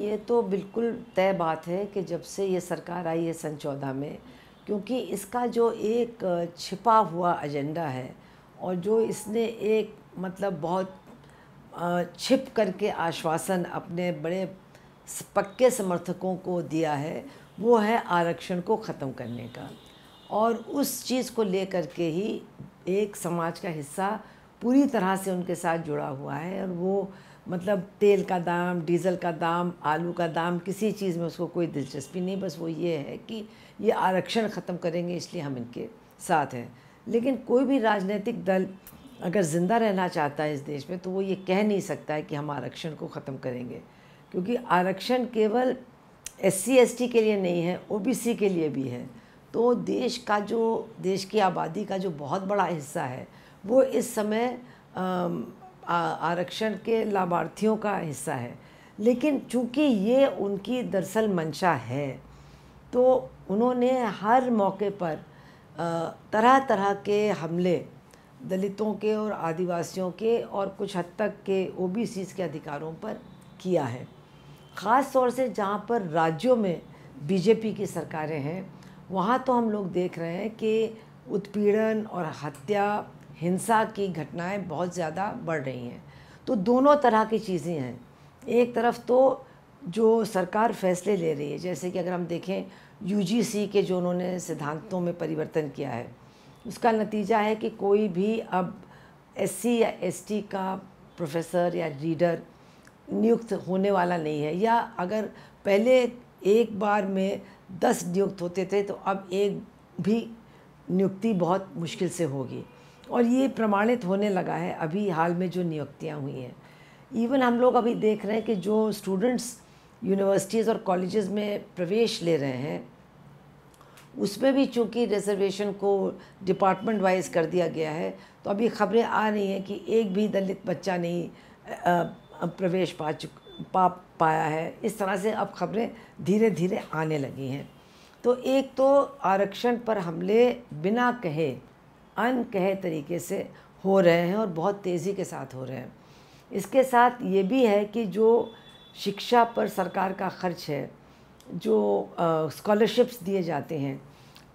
ये तो बिल्कुल तय बात है कि जब से ये सरकार आई है सन चौदह में क्योंकि इसका जो एक छिपा हुआ एजेंडा है और जो इसने एक मतलब बहुत छिप करके आश्वासन अपने बड़े पक्के समर्थकों को दिया है वो है आरक्षण को ख़त्म करने का और उस चीज़ को ले के ही एक समाज का हिस्सा पूरी तरह से उनके साथ जुड़ा हुआ है और वो मतलब तेल का दाम डीज़ल का दाम आलू का दाम किसी चीज़ में उसको कोई दिलचस्पी नहीं बस वो ये है कि ये आरक्षण ख़त्म करेंगे इसलिए हम इनके साथ हैं लेकिन कोई भी राजनीतिक दल अगर ज़िंदा रहना चाहता है इस देश में तो वो ये कह नहीं सकता है कि हम आरक्षण को ख़त्म करेंगे क्योंकि आरक्षण केवल एस सी के लिए नहीं है ओ के लिए भी है तो देश का जो देश की आबादी का जो बहुत बड़ा हिस्सा है वो इस समय आरक्षण के लाभार्थियों का हिस्सा है लेकिन चूंकि ये उनकी दरअसल मंशा है तो उन्होंने हर मौके पर तरह तरह के हमले दलितों के और आदिवासियों के और कुछ हद तक के ओ के अधिकारों पर किया है ख़ास तौर से जहाँ पर राज्यों में बीजेपी की सरकारें हैं वहाँ तो हम लोग देख रहे हैं कि उत्पीड़न और हत्या हिंसा की घटनाएं बहुत ज़्यादा बढ़ रही हैं तो दोनों तरह की चीज़ें हैं एक तरफ तो जो सरकार फैसले ले रही है जैसे कि अगर हम देखें यूजीसी के जो उन्होंने सिद्धांतों में परिवर्तन किया है उसका नतीजा है कि कोई भी अब एससी या एसटी का प्रोफेसर या रीडर नियुक्त होने वाला नहीं है या अगर पहले एक बार में दस नियुक्त होते थे तो अब एक भी नियुक्ति बहुत मुश्किल से होगी और ये प्रमाणित होने लगा है अभी हाल में जो नियुक्तियाँ हुई हैं इवन हम लोग अभी देख रहे हैं कि जो स्टूडेंट्स यूनिवर्सिटीज़ और कॉलेजेस में प्रवेश ले रहे हैं उसमें भी चूँकि रिजर्वेशन को डिपार्टमेंट वाइज कर दिया गया है तो अभी खबरें आ रही हैं कि एक भी दलित बच्चा नहीं प्रवेश पा चुक पा पाया है इस तरह से अब खबरें धीरे धीरे आने लगी हैं तो एक तो आरक्षण पर हमले बिना कहे अनकहे तरीके से हो रहे हैं और बहुत तेज़ी के साथ हो रहे हैं इसके साथ ये भी है कि जो शिक्षा पर सरकार का खर्च है जो स्कॉलरशिप्स दिए जाते हैं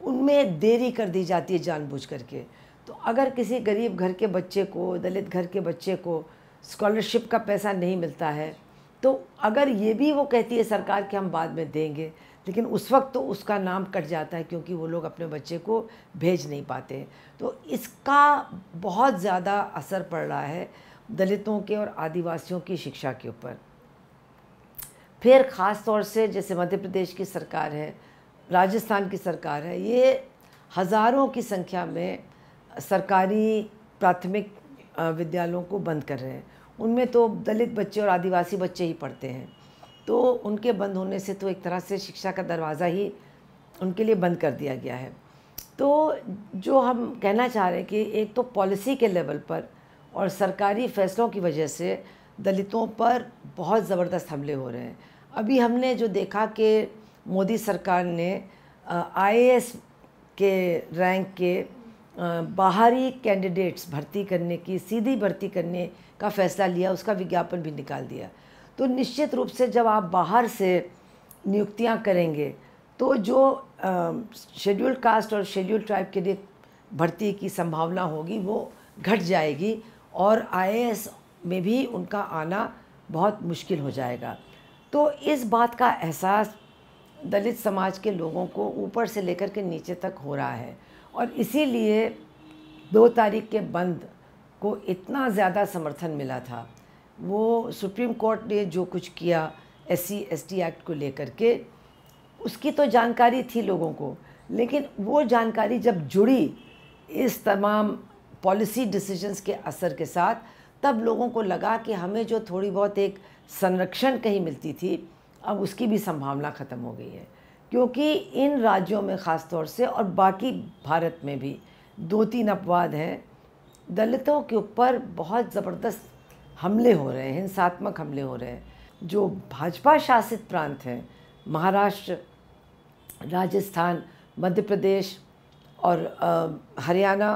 उनमें देरी कर दी जाती है जानबूझ करके तो अगर किसी गरीब घर के बच्चे को दलित घर के बच्चे को स्कॉलरशिप का पैसा नहीं मिलता है तो अगर ये भी वो कहती है सरकार कि हम बाद में देंगे लेकिन उस वक्त तो उसका नाम कट जाता है क्योंकि वो लोग अपने बच्चे को भेज नहीं पाते तो इसका बहुत ज़्यादा असर पड़ रहा है दलितों के और आदिवासियों की शिक्षा के ऊपर फिर ख़ास तौर से जैसे मध्य प्रदेश की सरकार है राजस्थान की सरकार है ये हज़ारों की संख्या में सरकारी प्राथमिक विद्यालयों को बंद कर रहे हैं उनमें तो दलित बच्चे और आदिवासी बच्चे ही पढ़ते हैं तो उनके बंद होने से तो एक तरह से शिक्षा का दरवाज़ा ही उनके लिए बंद कर दिया गया है तो जो हम कहना चाह रहे हैं कि एक तो पॉलिसी के लेवल पर और सरकारी फैसलों की वजह से दलितों पर बहुत ज़बरदस्त हमले हो रहे हैं अभी हमने जो देखा कि मोदी सरकार ने आईएएस के रैंक के बाहरी कैंडिडेट्स भर्ती करने की सीधी भर्ती करने का फ़ैसला लिया उसका विज्ञापन भी निकाल दिया तो निश्चित रूप से जब आप बाहर से नियुक्तियां करेंगे तो जो शेड्यूल कास्ट और शेड्यूल ट्राइब के लिए भर्ती की संभावना होगी वो घट जाएगी और आई में भी उनका आना बहुत मुश्किल हो जाएगा तो इस बात का एहसास दलित समाज के लोगों को ऊपर से लेकर के नीचे तक हो रहा है और इसीलिए दो तारीख के बंद को इतना ज़्यादा समर्थन मिला था वो सुप्रीम कोर्ट ने जो कुछ किया S C S T act को लेकर के उसकी तो जानकारी थी लोगों को लेकिन वो जानकारी जब जुड़ी इस तमाम पॉलिसी डिसीजंस के असर के साथ तब लोगों को लगा कि हमें जो थोड़ी बहुत एक संरक्षण कहीं मिलती थी अब उसकी भी संभावना ख़त्म हो गई है क्योंकि इन राज्यों में ख़ास तौर से और बाकी भारत में भी दो तीन अपवाद हैं दलितों के ऊपर बहुत ज़बरदस्त हमले हो रहे हैं हिंसात्मक हमले हो रहे हैं जो भाजपा शासित प्रांत हैं महाराष्ट्र राजस्थान मध्य प्रदेश और हरियाणा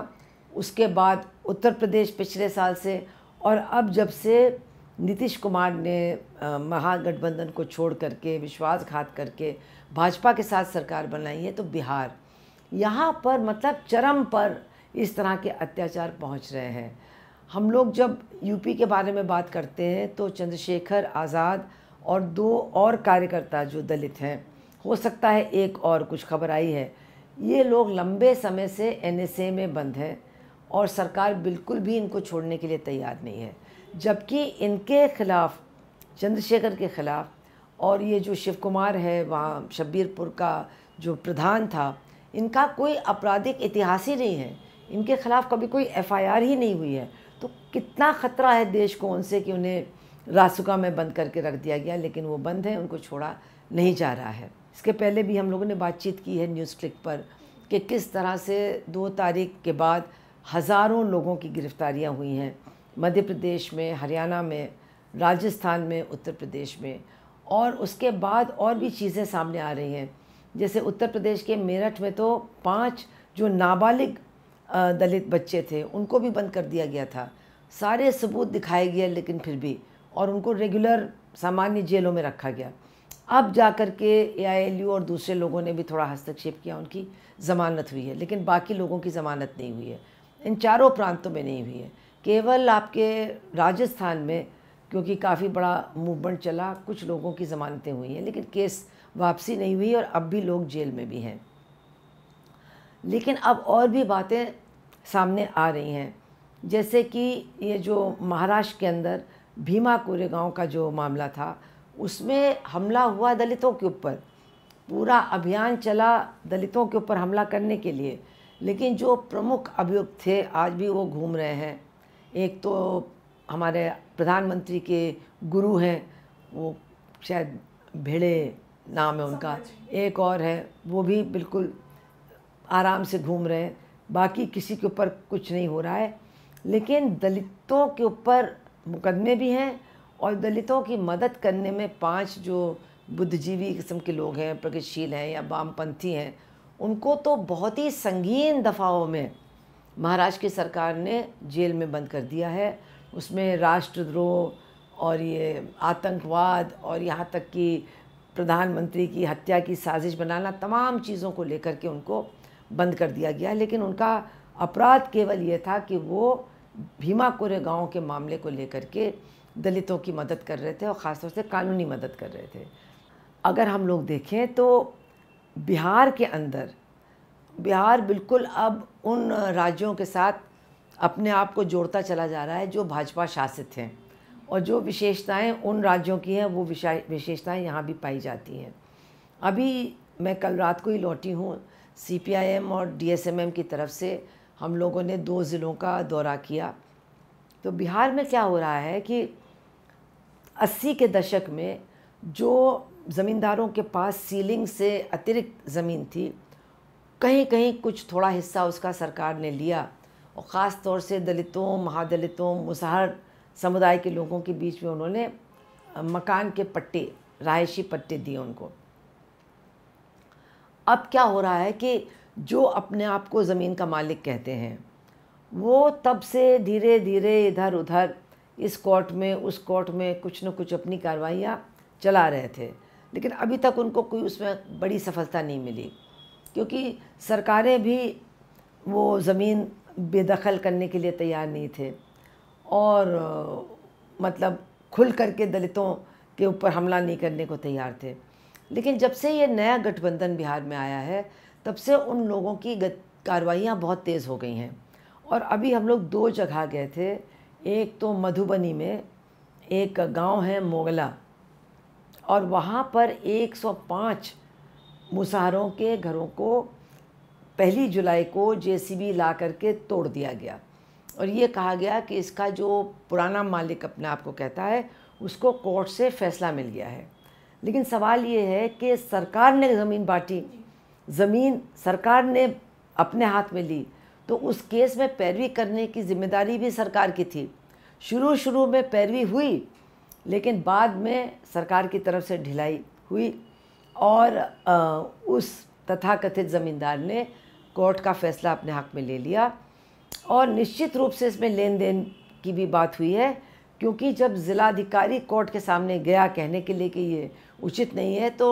उसके बाद उत्तर प्रदेश पिछले साल से और अब जब से नीतीश कुमार ने महागठबंधन को छोड़ करके विश्वासघात करके भाजपा के साथ सरकार बनाई है तो बिहार यहाँ पर मतलब चरम पर इस तरह के अत्याचार पहुँच रहे हैं हम लोग जब यूपी के बारे में बात करते हैं तो चंद्रशेखर आज़ाद और दो और कार्यकर्ता जो दलित हैं हो सकता है एक और कुछ खबर आई है ये लोग लंबे समय से एन में बंद हैं और सरकार बिल्कुल भी इनको छोड़ने के लिए तैयार नहीं है जबकि इनके खिलाफ चंद्रशेखर के खिलाफ और ये जो शिव कुमार है वहाँ शब्बीरपुर का जो प्रधान था इनका कोई आपराधिक इतिहास ही नहीं है इनके खिलाफ कभी कोई एफआईआर ही नहीं हुई है तो कितना ख़तरा है देश को उनसे कि उन्हें रासुका में बंद करके रख दिया गया लेकिन वो बंद है उनको छोड़ा नहीं जा रहा है इसके पहले भी हम लोगों ने बातचीत की है न्यूज़ क्लिक पर कि किस तरह से दो तारीख के बाद हज़ारों लोगों की गिरफ़्तारियाँ हुई हैं मध्य प्रदेश में हरियाणा में राजस्थान में उत्तर प्रदेश में और उसके बाद और भी चीज़ें सामने आ रही हैं जैसे उत्तर प्रदेश के मेरठ में तो पाँच जो नाबालिग दलित बच्चे थे उनको भी बंद कर दिया गया था सारे सबूत दिखाए गए लेकिन फिर भी और उनको रेगुलर सामान्य जेलों में रखा गया अब जा कर के ए और दूसरे लोगों ने भी थोड़ा हस्तक्षेप किया उनकी ज़मानत हुई है लेकिन बाकी लोगों की ज़मानत नहीं हुई है इन चारों प्रांतों में नहीं हुई है केवल आपके राजस्थान में क्योंकि काफ़ी बड़ा मूवमेंट चला कुछ लोगों की ज़मानतें हुई हैं लेकिन केस वापसी नहीं हुई और अब भी लोग जेल में भी हैं लेकिन अब और भी बातें सामने आ रही हैं जैसे कि ये जो महाराष्ट्र के अंदर भीमा कोरेगांव का जो मामला था उसमें हमला हुआ दलितों के ऊपर पूरा अभियान चला दलितों के ऊपर हमला करने के लिए लेकिन जो प्रमुख अभियुक्त थे आज भी वो घूम रहे हैं एक तो हमारे प्रधानमंत्री के गुरु हैं वो शायद भिड़े नाम है उनका एक और है वो भी बिल्कुल आराम से घूम रहे हैं बाकी किसी के ऊपर कुछ नहीं हो रहा है लेकिन दलितों के ऊपर मुकदमे भी हैं और दलितों की मदद करने में पांच जो बुद्धिजीवी किस्म के लोग हैं प्रगतिशील हैं या वामपंथी हैं उनको तो बहुत ही संगीन दफाओं में महाराष्ट्र की सरकार ने जेल में बंद कर दिया है उसमें राष्ट्रद्रोह और ये आतंकवाद और यहाँ तक कि प्रधानमंत्री की हत्या की साजिश बनाना तमाम चीज़ों को लेकर के उनको बंद कर दिया गया लेकिन उनका अपराध केवल ये था कि वो भीमा कोरे गाँव के मामले को लेकर के दलितों की मदद कर रहे थे और ख़ासतौर से कानूनी मदद कर रहे थे अगर हम लोग देखें तो बिहार के अंदर बिहार बिल्कुल अब उन राज्यों के साथ अपने आप को जोड़ता चला जा रहा है जो भाजपा शासित हैं और जो विशेषताएं उन राज्यों की हैं वो विशेषताएं यहाँ भी पाई जाती हैं अभी मैं कल रात को ही लौटी हूँ सीपीआईएम और डीएसएमएम की तरफ से हम लोगों ने दो ज़िलों का दौरा किया तो बिहार में क्या हो रहा है कि 80 के दशक में जो ज़मींदारों के पास सीलिंग से अतिरिक्त ज़मीन थी कहीं कहीं कुछ थोड़ा हिस्सा उसका सरकार ने लिया और ख़ास तौर से दलितों महादलितों मुसहर समुदाय के लोगों के बीच में उन्होंने मकान के पट्टे रहायशी पट्टे दिए उनको अब क्या हो रहा है कि जो अपने आप को ज़मीन का मालिक कहते हैं वो तब से धीरे धीरे इधर उधर इस कोर्ट में उस कोर्ट में कुछ न कुछ अपनी कार्रवाइयाँ चला रहे थे लेकिन अभी तक उनको कोई उसमें बड़ी सफलता नहीं मिली क्योंकि सरकारें भी वो ज़मीन बेदखल करने के लिए तैयार नहीं थे और मतलब खुल करके दलितों के ऊपर हमला नहीं करने को तैयार थे लेकिन जब से ये नया गठबंधन बिहार में आया है तब से उन लोगों की कार्रवाइयाँ बहुत तेज़ हो गई हैं और अभी हम लोग दो जगह गए थे एक तो मधुबनी में एक गांव है मोगला और वहाँ पर 105 मुसाहरों के घरों को पहली जुलाई को जेसीबी ला करके तोड़ दिया गया और ये कहा गया कि इसका जो पुराना मालिक अपने आप को कहता है उसको कोर्ट से फैसला मिल गया है लेकिन सवाल ये है कि सरकार ने ज़मीन बांटी ज़मीन सरकार ने अपने हाथ में ली तो उस केस में पैरवी करने की जिम्मेदारी भी सरकार की थी शुरू शुरू में पैरवी हुई लेकिन बाद में सरकार की तरफ से ढिलाई हुई और उस तथाकथित ज़मींदार ने कोर्ट का फैसला अपने हक में ले लिया और निश्चित रूप से इसमें लेन देन की भी बात हुई है क्योंकि जब ज़िलाधिकारी कोर्ट के सामने गया कहने के लिए कि ये उचित नहीं है तो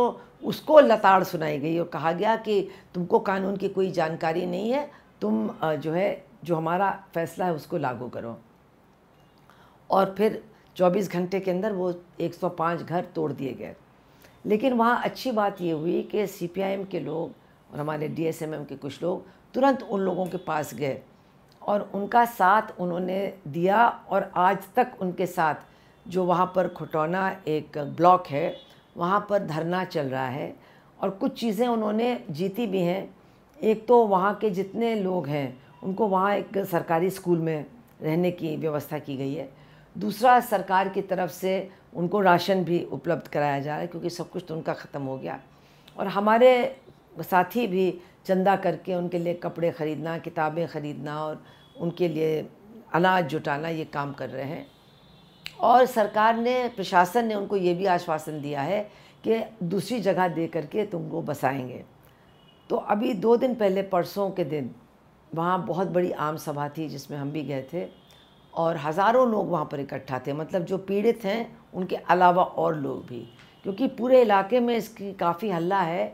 उसको लताड़ सुनाई गई और कहा गया कि तुमको कानून की कोई जानकारी नहीं है तुम जो है जो हमारा फैसला है उसको लागू करो और फिर 24 घंटे के अंदर वो 105 घर तोड़ दिए गए लेकिन वहाँ अच्छी बात ये हुई कि सीपीआईएम के लोग और हमारे डीएसएमएम के कुछ लोग तुरंत उन लोगों के पास गए और उनका साथ उन्होंने दिया और आज तक उनके साथ जो वहाँ पर खटौना एक ब्लॉक है वहाँ पर धरना चल रहा है और कुछ चीज़ें उन्होंने जीती भी हैं एक तो वहाँ के जितने लोग हैं उनको वहाँ एक सरकारी स्कूल में रहने की व्यवस्था की गई है दूसरा सरकार की तरफ से उनको राशन भी उपलब्ध कराया जा रहा है क्योंकि सब कुछ तो उनका ख़त्म हो गया और हमारे साथी भी चंदा करके उनके लिए कपड़े ख़रीदना किताबें ख़रीदना और उनके लिए अनाज जुटाना ये काम कर रहे हैं और सरकार ने प्रशासन ने उनको ये भी आश्वासन दिया है कि दूसरी जगह दे करके तुमको बसाएंगे तो अभी दो दिन पहले परसों के दिन वहाँ बहुत बड़ी आम सभा थी जिसमें हम भी गए थे और हज़ारों लोग वहाँ पर इकट्ठा थे मतलब जो पीड़ित हैं उनके अलावा और लोग भी क्योंकि पूरे इलाके में इसकी काफ़ी हल्ला है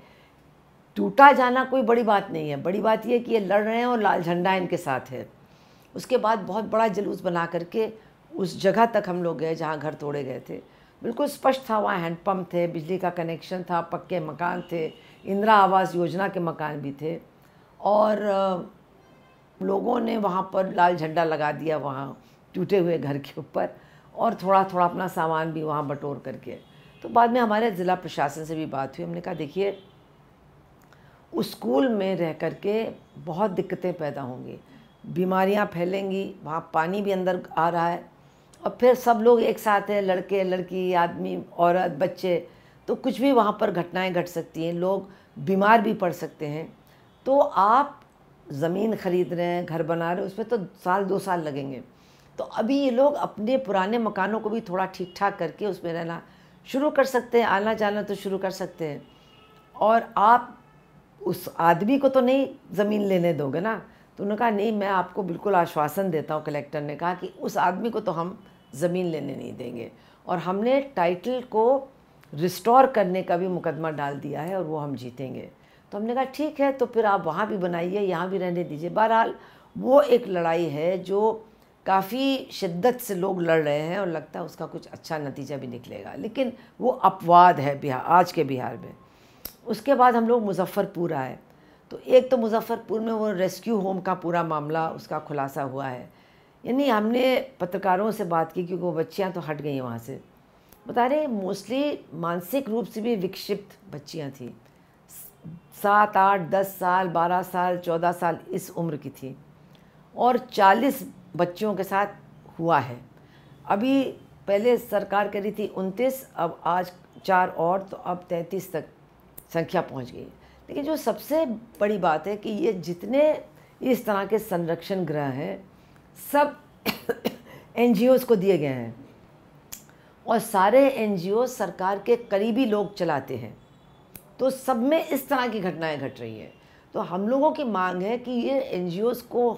टूटा जाना कोई बड़ी बात नहीं है बड़ी बात यह कि ये लड़ रहे हैं और लाल झंडा इनके साथ है उसके बाद बहुत बड़ा जुलूस बना करके उस जगह तक हम लोग गए जहाँ घर तोड़े गए थे बिल्कुल स्पष्ट था वहाँ हैंडपम्प थे बिजली का कनेक्शन था पक्के मकान थे इंदिरा आवास योजना के मकान भी थे और लोगों ने वहाँ पर लाल झंडा लगा दिया वहाँ टूटे हुए घर के ऊपर और थोड़ा थोड़ा अपना सामान भी वहाँ बटोर करके तो बाद में हमारे ज़िला प्रशासन से भी बात हुई हमने कहा देखिए उस स्कूल में रह कर के बहुत दिक्कतें पैदा होंगी बीमारियां फैलेंगी वहाँ पानी भी अंदर आ रहा है और फिर सब लोग एक साथ हैं लड़के लड़की आदमी औरत बच्चे तो कुछ भी वहाँ पर घटनाएं घट सकती हैं लोग बीमार भी पड़ सकते हैं तो आप ज़मीन ख़रीद रहे हैं घर बना रहे हैं उसमें तो साल दो साल लगेंगे तो अभी ये लोग अपने पुराने मकानों को भी थोड़ा ठीक ठाक करके उसमें रहना शुरू कर सकते हैं आना जाना तो शुरू कर सकते हैं और आप उस आदमी को तो नहीं ज़मीन लेने दोगे ना तो उन्होंने कहा नहीं मैं आपको बिल्कुल आश्वासन देता हूँ कलेक्टर ने कहा कि उस आदमी को तो हम ज़मीन लेने नहीं देंगे और हमने टाइटल को रिस्टोर करने का भी मुकदमा डाल दिया है और वो हम जीतेंगे तो हमने कहा ठीक है तो फिर आप वहाँ भी बनाइए यहाँ भी रहने दीजिए बहरहाल वो एक लड़ाई है जो काफ़ी शिद्दत से लोग लड़ रहे हैं और लगता है उसका कुछ अच्छा नतीजा भी निकलेगा लेकिन वो अपवाद है बिहार आज के बिहार में उसके बाद हम लोग मुजफ्फ़रपुर आए तो एक तो मुजफ्फ़रपुर में वो रेस्क्यू होम का पूरा मामला उसका खुलासा हुआ है यानी हमने पत्रकारों से बात की क्योंकि वो बच्चियाँ तो हट गई वहाँ से बता रहे मोस्टली मानसिक रूप से भी विक्षिप्त बच्चियाँ थीं सात आठ दस साल बारह साल चौदह साल इस उम्र की थी और चालीस बच्चियों के साथ हुआ है अभी पहले सरकार करी थी उनतीस अब आज चार और तो अब तैंतीस तक संख्या पहुंच गई लेकिन जो सबसे बड़ी बात है कि ये जितने इस तरह के संरक्षण ग्रह हैं सब एन को दिए गए हैं और सारे एन सरकार के करीबी लोग चलाते हैं तो सब में इस तरह की घटनाएं घट रही हैं तो हम लोगों की मांग है कि ये एन को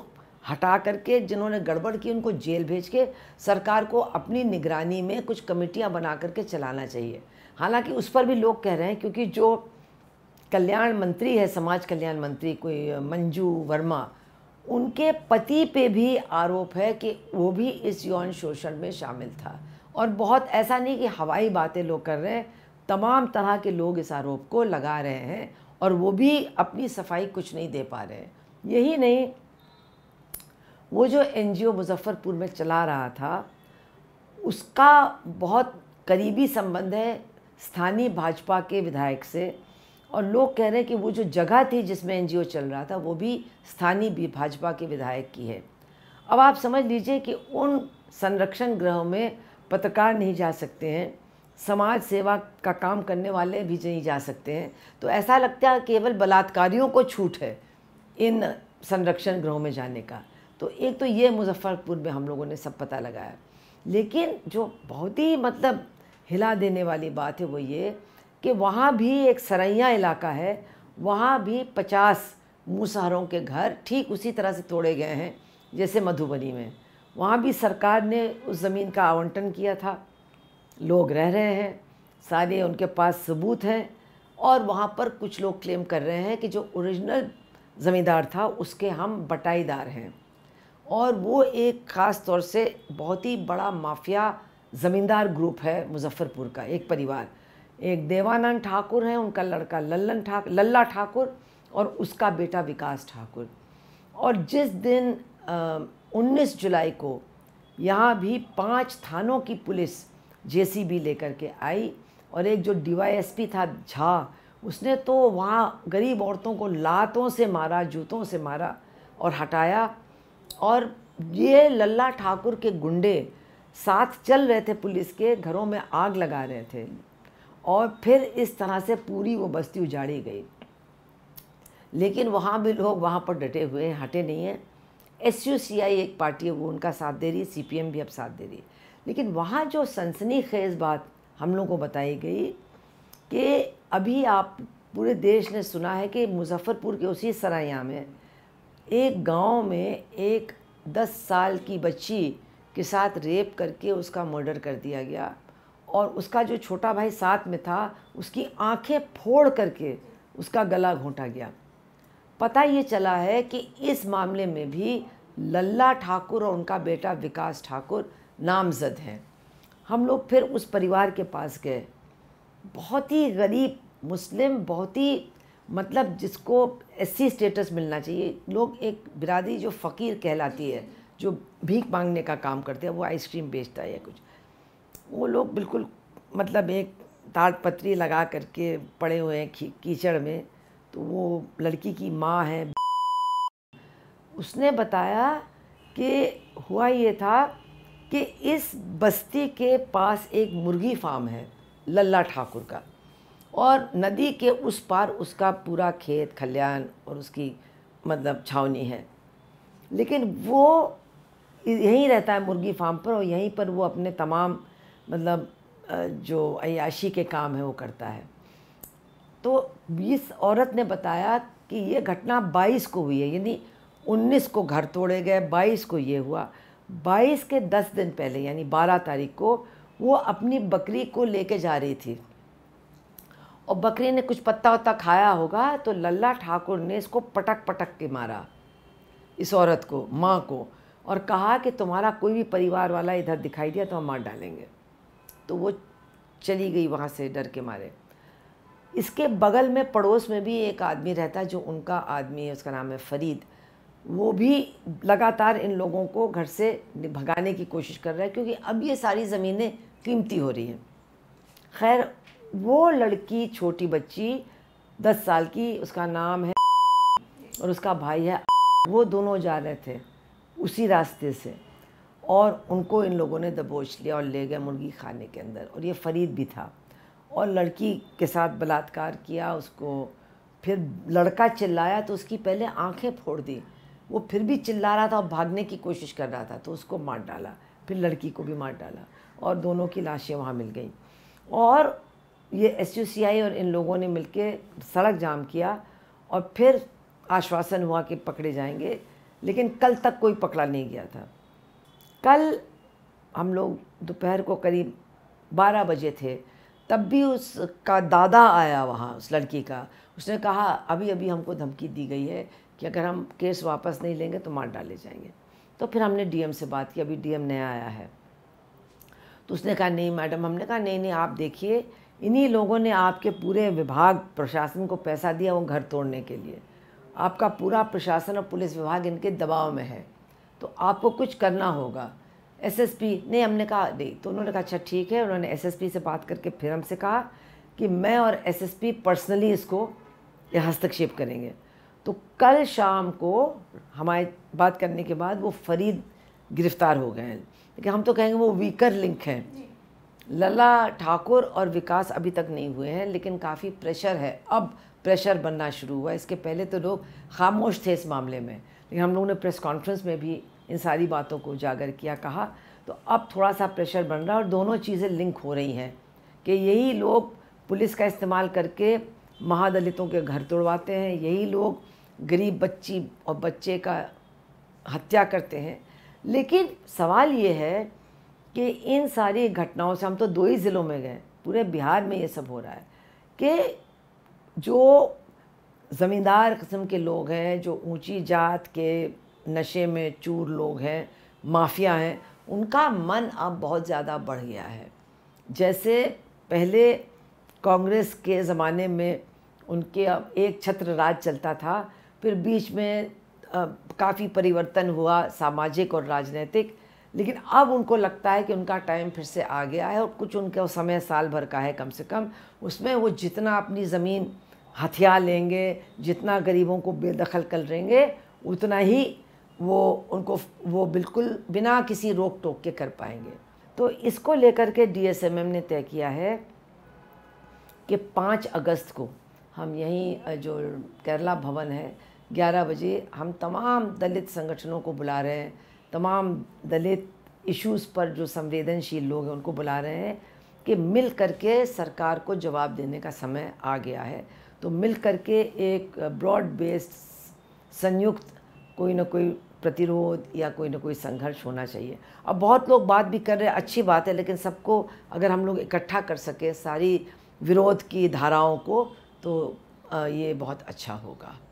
हटा करके जिन्होंने गड़बड़ की उनको जेल भेज के सरकार को अपनी निगरानी में कुछ कमेटियां बना करके चलाना चाहिए हालांकि उस पर भी लोग कह रहे हैं क्योंकि जो कल्याण मंत्री है समाज कल्याण मंत्री कोई मंजू वर्मा उनके पति पे भी आरोप है कि वो भी इस यौन शोषण में शामिल था और बहुत ऐसा नहीं कि हवाई बातें लोग कर रहे हैं तमाम तरह के लोग इस आरोप को लगा रहे हैं और वो भी अपनी सफाई कुछ नहीं दे पा रहे हैं यही नहीं वो जो एन मुजफ्फ़रपुर में चला रहा था उसका बहुत करीबी संबंध है स्थानीय भाजपा के विधायक से और लोग कह रहे हैं कि वो जो जगह थी जिसमें एनजीओ चल रहा था वो भी स्थानीय भी भाजपा के विधायक की है अब आप समझ लीजिए कि उन संरक्षण ग्रहों में पत्रकार नहीं जा सकते हैं समाज सेवा का काम करने वाले भी नहीं जा सकते हैं तो ऐसा लगता है केवल बलात्कारियों को छूट है इन संरक्षण ग्रहों में जाने का तो एक तो ये मुजफ्फ़रपुर में हम लोगों ने सब पता लगाया लेकिन जो बहुत ही मतलब हिला देने वाली बात है वो ये कि वहाँ भी एक सरैया इलाका है वहाँ भी पचास मुसहरों के घर ठीक उसी तरह से तोड़े गए हैं जैसे मधुबनी में वहाँ भी सरकार ने उस ज़मीन का आवंटन किया था लोग रह रहे हैं सारे उनके पास सबूत हैं और वहाँ पर कुछ लोग क्लेम कर रहे हैं कि जो ओरिजिनल ज़मींदार था उसके हम बटाईदार हैं और वो एक ख़ास तौर से बहुत ही बड़ा माफिया ज़मींदार ग्रुप है मुजफ्फ़रपुर का एक परिवार एक देवानंद ठाकुर हैं उनका लड़का लल्लन ठाकुर लल्ला ठाकुर और उसका बेटा विकास ठाकुर और जिस दिन उन्नीस जुलाई को यहाँ भी पांच थानों की पुलिस जेसीबी लेकर के आई और एक जो डीवाईएसपी था झा उसने तो वहाँ गरीब औरतों को लातों से मारा जूतों से मारा और हटाया और ये लल्ला ठाकुर के गुंडे साथ चल रहे थे पुलिस के घरों में आग लगा रहे थे और फिर इस तरह से पूरी वो बस्ती उजाड़ी गई लेकिन वहाँ भी लोग वहाँ पर डटे हुए हैं हटे नहीं हैं एस यू सी आई एक पार्टी है वो उनका साथ दे रही है एम भी अब साथ दे रही है लेकिन वहाँ जो सनसनी खेज बात हम लोगों को बताई गई कि अभी आप पूरे देश ने सुना है कि मुजफ्फ़रपुर के उसी सराया में एक गांव में एक दस साल की बच्ची के साथ रेप करके उसका मर्डर कर दिया गया और उसका जो छोटा भाई साथ में था उसकी आंखें फोड़ करके उसका गला घोंटा गया पता ये चला है कि इस मामले में भी लल्ला ठाकुर और उनका बेटा विकास ठाकुर नामजद हैं हम लोग फिर उस परिवार के पास गए बहुत ही गरीब मुस्लिम बहुत ही मतलब जिसको एस स्टेटस मिलना चाहिए लोग एक बिरादरी जो फ़कीर कहलाती है जो भीख मांगने का काम करते हैं वो आइसक्रीम बेचता है या कुछ वो लोग बिल्कुल मतलब एक ताड़ पत्री लगा करके पड़े हुए हैं कीचड़ में तो वो लड़की की माँ है उसने बताया कि हुआ ये था कि इस बस्ती के पास एक मुर्गी फार्म है लल्ला ठाकुर का और नदी के उस पार उसका पूरा खेत खलियान और उसकी मतलब छावनी है लेकिन वो यहीं रहता है मुर्गी फार्म पर और यहीं पर वो अपने तमाम मतलब जो अयाशी के काम है वो करता है तो इस औरत ने बताया कि ये घटना 22 को हुई है यानी 19 को घर तोड़े गए 22 को ये हुआ 22 के 10 दिन पहले यानी 12 तारीख को वो अपनी बकरी को लेके जा रही थी और बकरी ने कुछ पत्ता वत्ता खाया होगा तो लल्ला ठाकुर ने इसको पटक पटक के मारा इस औरत को माँ को और कहा कि तुम्हारा कोई भी परिवार वाला इधर दिखाई दिया तो हम मार डालेंगे तो वो चली गई वहाँ से डर के मारे इसके बगल में पड़ोस में भी एक आदमी रहता है जो उनका आदमी है उसका नाम है फरीद वो भी लगातार इन लोगों को घर से भगाने की कोशिश कर रहा है क्योंकि अब ये सारी ज़मीनें कीमती हो रही हैं खैर वो लड़की छोटी बच्ची दस साल की उसका नाम है और उसका भाई है वो दोनों जा रहे थे उसी रास्ते से और उनको इन लोगों ने दबोच लिया और ले गए मुर्गी खाने के अंदर और ये फरीद भी था और लड़की के साथ बलात्कार किया उसको फिर लड़का चिल्लाया तो उसकी पहले आंखें फोड़ दी वो फिर भी चिल्ला रहा था और भागने की कोशिश कर रहा था तो उसको मार डाला फिर लड़की को भी मार डाला और दोनों की लाशें वहाँ मिल गई और ये एस यू सी आई और इन लोगों ने के सड़क जाम किया और फिर आश्वासन हुआ कि पकड़े जाएंगे लेकिन कल तक कोई पकड़ा नहीं गया था कल हम लोग दोपहर को करीब बारह बजे थे तब भी उसका दादा आया वहाँ उस लड़की का उसने कहा अभी अभी हमको धमकी दी गई है कि अगर हम केस वापस नहीं लेंगे तो मार डाले जाएंगे तो फिर हमने डीएम से बात की अभी डीएम नया आया है तो उसने कहा नहीं मैडम हमने कहा नहीं नहीं आप देखिए इन्हीं लोगों ने आपके पूरे विभाग प्रशासन को पैसा दिया वो घर तोड़ने के लिए आपका पूरा प्रशासन और पुलिस विभाग इनके दबाव में है तो आपको कुछ करना होगा एसएसपी नहीं हमने कहा नहीं तो उन्होंने कहा अच्छा ठीक है उन्होंने एसएसपी से बात करके फिर हमसे कहा कि मैं और एसएसपी पर्सनली इसको हस्तक्षेप करेंगे तो कल शाम को हमारे बात करने के बाद वो फरीद गिरफ्तार हो गए हैं लेकिन हम तो कहेंगे वो वीकर लिंक हैं लला ठाकुर और विकास अभी तक नहीं हुए हैं लेकिन काफ़ी प्रेशर है अब प्रेशर बनना शुरू हुआ इसके पहले तो लोग खामोश थे इस मामले में लेकिन हम लोगों ने प्रेस कॉन्फ्रेंस में भी इन सारी बातों को उजागर किया कहा तो अब थोड़ा सा प्रेशर बन रहा है और दोनों चीज़ें लिंक हो रही हैं कि यही लोग पुलिस का इस्तेमाल करके महादलितों के घर तोड़वाते हैं यही लोग गरीब बच्ची और बच्चे का हत्या करते हैं लेकिन सवाल ये है कि इन सारी घटनाओं से हम तो दो ही ज़िलों में गए पूरे बिहार में ये सब हो रहा है कि जो ज़मींदार कस्म के लोग हैं जो ऊंची जात के नशे में चूर लोग हैं माफिया हैं उनका मन अब बहुत ज़्यादा बढ़ गया है जैसे पहले कांग्रेस के ज़माने में उनके अब एक छत्र राज चलता था फिर बीच में काफ़ी परिवर्तन हुआ सामाजिक और राजनीतिक लेकिन अब उनको लगता है कि उनका टाइम फिर से आ गया है और कुछ उनका समय साल भर का है कम से कम उसमें वो जितना अपनी ज़मीन हथियार लेंगे जितना गरीबों को बेदखल करेंगे उतना ही वो उनको वो बिल्कुल बिना किसी रोक टोक के कर पाएंगे तो इसको लेकर के डीएसएमएम ने तय किया है कि पाँच अगस्त को हम यहीं जो केरला भवन है ग्यारह बजे हम तमाम दलित संगठनों को बुला रहे हैं तमाम दलित इश्यूज़ पर जो संवेदनशील लोग हैं उनको बुला रहे हैं कि मिल करके सरकार को जवाब देने का समय आ गया है तो मिल करके एक ब्रॉड बेस्ड संयुक्त कोई ना कोई प्रतिरोध या कोई ना कोई संघर्ष होना चाहिए अब बहुत लोग बात भी कर रहे हैं अच्छी बात है लेकिन सबको अगर हम लोग इकट्ठा कर सके सारी विरोध की धाराओं को तो ये बहुत अच्छा होगा